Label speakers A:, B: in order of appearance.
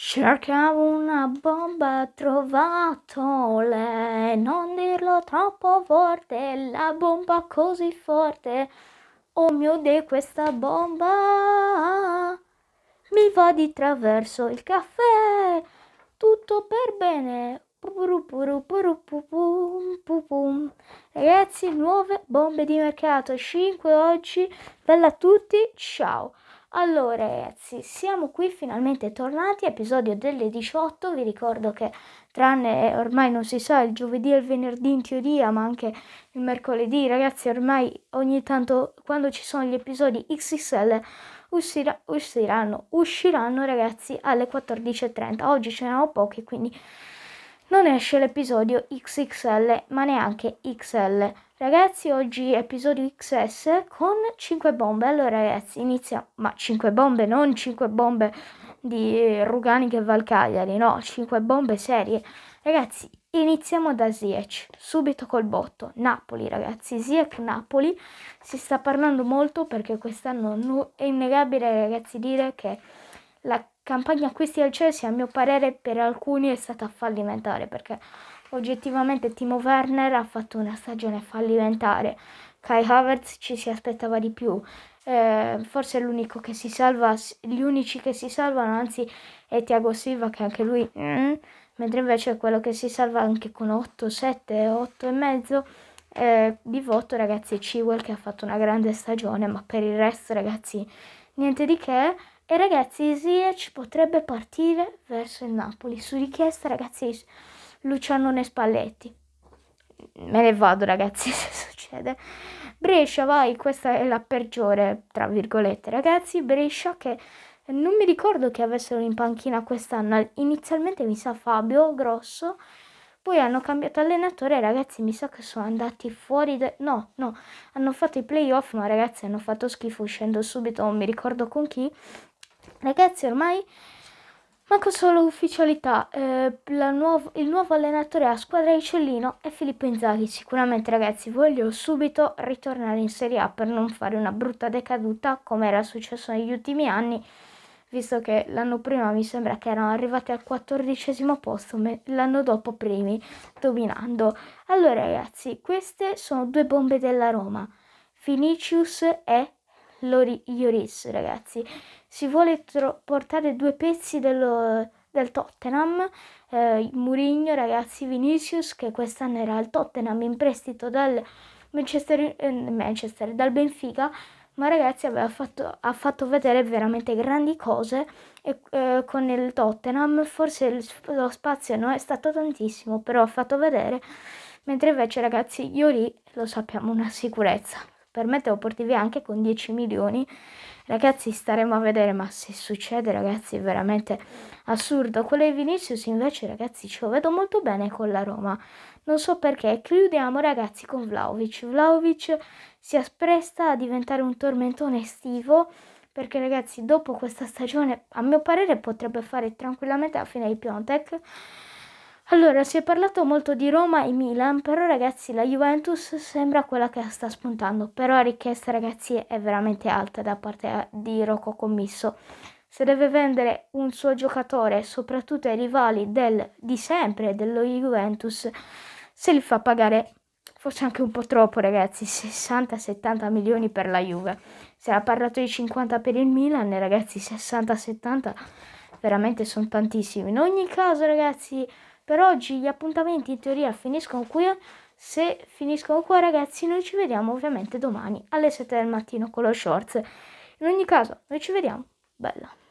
A: Cercavo una bomba, trovato lei. Non dirlo troppo forte, la bomba così forte. Oh mio Dio, questa bomba mi va di traverso il caffè. Tutto per bene. Ragazzi, nuove bombe di mercato. 5 oggi. Bella a tutti, ciao. Allora ragazzi, siamo qui finalmente tornati, episodio delle 18, vi ricordo che tranne eh, ormai non si sa il giovedì e il venerdì in teoria, ma anche il mercoledì, ragazzi ormai ogni tanto quando ci sono gli episodi XXL uscirà, usciranno, usciranno ragazzi alle 14.30, oggi ce ne ho pochi quindi non esce l'episodio XXL ma neanche XL. Ragazzi, oggi episodio XS con 5 bombe. Allora ragazzi, inizia, ma 5 bombe, non 5 bombe di Rugani che Valcagliari, no, 5 bombe serie. Ragazzi, iniziamo da Ziyech, subito col botto. Napoli, ragazzi, Ziyech Napoli si sta parlando molto perché quest'anno è innegabile, ragazzi, dire che la campagna acquisti al Chelsea a mio parere per alcuni è stata fallimentare perché oggettivamente Timo Werner ha fatto una stagione fallimentare Kai Havertz ci si aspettava di più eh, forse l'unico che si salva gli unici che si salvano anzi è Tiago Silva che anche lui mm, mentre invece è quello che si salva anche con 8, 7, 8 e mezzo eh, di voto ragazzi è Chewell che ha fatto una grande stagione ma per il resto ragazzi niente di che e ragazzi, Ziyech potrebbe partire verso il Napoli, su richiesta ragazzi Luciano Nespalletti. Me ne vado ragazzi se succede. Brescia, vai, questa è la peggiore, tra virgolette, ragazzi. Brescia che non mi ricordo che avessero in panchina quest'anno. Inizialmente mi sa Fabio Grosso, poi hanno cambiato allenatore, ragazzi, mi sa che sono andati fuori. De... No, no, hanno fatto i playoff, ma ragazzi hanno fatto schifo uscendo subito, non mi ricordo con chi. Ragazzi, ormai manco solo ufficialità, eh, nuovo, il nuovo allenatore a squadra di Cellino è Filippo Inzaghi. Sicuramente ragazzi voglio subito ritornare in Serie A per non fare una brutta decaduta come era successo negli ultimi anni, visto che l'anno prima mi sembra che erano arrivati al quattordicesimo posto, l'anno dopo primi, dominando. Allora ragazzi, queste sono due bombe della Roma, Vinicius e Ioris, ragazzi. Si vuole tro- portare due pezzi dello, del Tottenham, eh, Murigno, ragazzi, Vinicius, che quest'anno era al Tottenham in prestito dal Manchester, eh, Manchester dal Benfica, ma ragazzi aveva fatto, ha fatto vedere veramente grandi cose e, eh, con il Tottenham, forse il, lo spazio non è stato tantissimo, però ha fatto vedere, mentre invece ragazzi Iori lo sappiamo una sicurezza per me te lo porti via anche con 10 milioni. Ragazzi, staremo a vedere, ma se succede, ragazzi, è veramente assurdo. Quello di Vinicius invece, ragazzi, ce lo vedo molto bene con la Roma. Non so perché. Chiudiamo, ragazzi, con Vlaovic. Vlaovic si appresta a diventare un tormentone estivo perché ragazzi dopo questa stagione a mio parere potrebbe fare tranquillamente la fine di Piontek allora, si è parlato molto di Roma e Milan, però ragazzi la Juventus sembra quella che sta spuntando, però la richiesta ragazzi è veramente alta da parte eh, di Rocco Commisso. Se deve vendere un suo giocatore, soprattutto ai rivali del, di sempre dello Juventus, se li fa pagare forse anche un po' troppo ragazzi, 60-70 milioni per la Juve. Si era parlato di 50 per il Milan ragazzi 60-70 veramente sono tantissimi. In ogni caso ragazzi per oggi gli appuntamenti in teoria finiscono qui. Se finiscono qua ragazzi noi ci vediamo ovviamente domani alle 7 del mattino con lo shorts. In ogni caso noi ci vediamo. Bella.